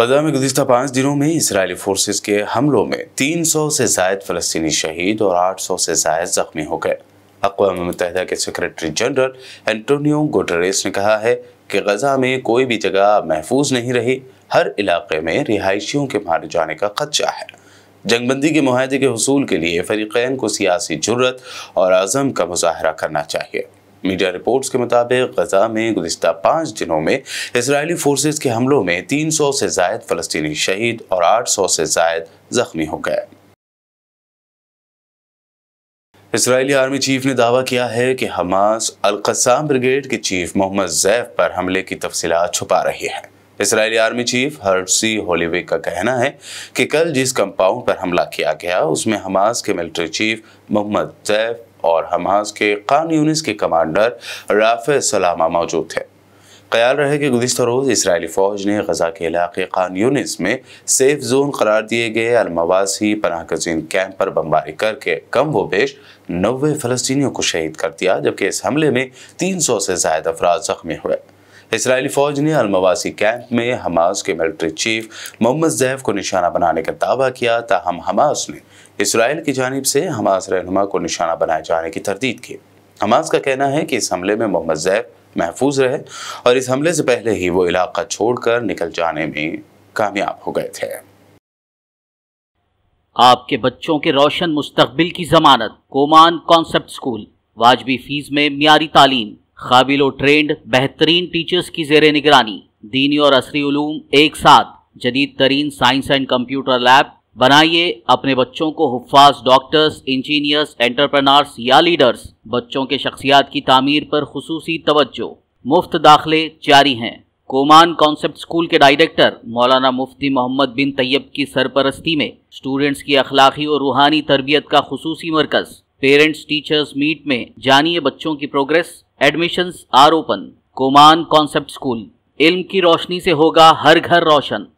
गजा में गुजशत पाँच दिनों में इसराइली फोर्सेस के हमलों में 300 से जायद फलस्तनी शहीद और 800 से जायद जख्मी हो गए अकवा मुत के सेक्रेटरी जनरल एंटोनियो गोटरेस ने कहा है कि गजा में कोई भी जगह महफूज नहीं रही हर इलाके में रिहायशियों के मारे जाने का खदशा है जंगबंदी के माहे के हसूल के लिए फरीकैन को सियासी जरूरत और आज़म का मुजाहरा करना चाहिए मीडिया रिपोर्ट्स के मुताबिक गजा में गुजशत पाँच दिनों में इसराइली फोर्सेज के हमलों में तीन सौ से जायद फलस्तनी शहीद और आठ सौ से जायद जख्मी हो गए इसराइली आर्मी चीफ ने दावा किया है कि हमास अलकसाम ब्रिगेड के चीफ मोहम्मद जैफ पर हमले की तफसीत छुपा रही है इसराइली आर्मी चीफ हर्सी होलीवे का कहना है कि कल जिस कंपाउंड पर हमला किया गया उसमें हमास के मिलिट्री चीफ मोहम्मद जैफ और हमास के कान यूनिस के कमांडर राफे सलामा मौजूद थे ख्याल रहे कि गुजशत रोज़ इसराइली फ़ौज ने गजा के इलाके खान यूनिस में सेफ जोन करार दिए गए अलमवासी पनाह गजीन कैंप पर बमबारी करके कम व बेश नबे फ़लस्तियों को शहीद कर दिया जबकि इस हमले में तीन सौ से जायद अफराज ज़ख्मी हुए इसराइली फौज ने अलमवासी कैंप में हमास के मिलिट्री चीफ मोहम्मद जैफ को निशाना बनाने का दावा किया ताहम हमास ने इसराइल की जानब से हमास रहनुमा को निशाना बनाए जाने की तरदीद की हमास का कहना है कि इस हमले में मोहम्मद जैफ महफूज रहे और इस हमले से पहले ही वो इलाका छोड़कर निकल जाने में कामयाब हो गए थे आपके बच्चों के रोशन मुस्तबिल की जमानत कोमान कॉन्सेप्ट स्कूल वाजबी फीस में म्यारी तालीम काबिल ट्रेंड बेहतरीन टीचर्स की जेर निगरानी दीनी और असरी उलूम एक साथ जदीद तरीन साइंस एंड कंप्यूटर लैब बनाइए अपने बच्चों को हफाज डॉक्टर्स इंजीनियर्स एंटरप्रनर्स या लीडर्स बच्चों के शख्सियात की तमीर पर खसूसी तवज्जो मुफ्त दाखिले जारी हैं कोमान कॉन्सेप्ट स्कूल के डायरेक्टर मौलाना मुफ्ती मोहम्मद बिन तैयब की सरपरस्ती में स्टूडेंट्स की अखलाकी और रूहानी तरबियत का खसूसी मरकज पेरेंट्स टीचर्स मीट में जानिए बच्चों की प्रोग्रेस एडमिशंस आर ओपन कोमान कॉन्सेप्ट स्कूल इल्म की रोशनी से होगा हर घर रोशन